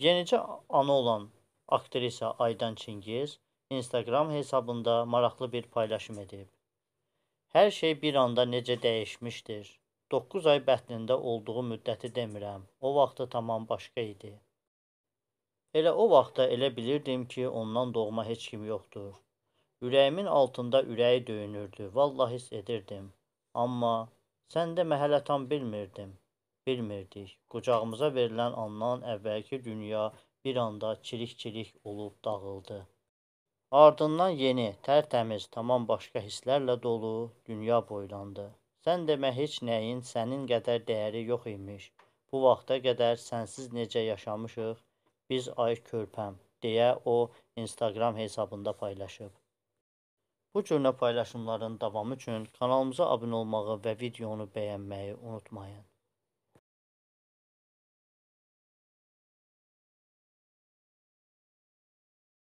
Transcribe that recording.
Yenicə ana olan aktrisa Aydan Çingiz Instagram hesabında maraqlı bir paylaşım edib. Hər şey bir anda necə dəyişmişdir. 9 ay bətnində olduğu müddəti demirəm. O vaxtı tamam başqa idi. Elə o vaxtda elə bilirdim ki, ondan doğma heç kim yoxdur. Ürəyimin altında ürəyi döyünürdü. Vallahi hiss edirdim. Amma sən demə hələ tam bilmirdim bilmirdik. Qucağımıza verilən andan əvvəlki dünya bir anda çilik-çilik olub dağıldı. Ardından yeni, tərtəmiz, tamam başqa hisslərlə dolu dünya boylandı. Sən demə heç nəyin sənin qədər dəyəri yox imiş. Bu vaxta qədər sənsiz necə yaşamışıq, biz ay körpəm, deyə o Instagram hesabında paylaşıb. Bu cür paylaşımların davamı üçün kanalımıza abunə olmağı və videonu bəyənməyi unutmayın.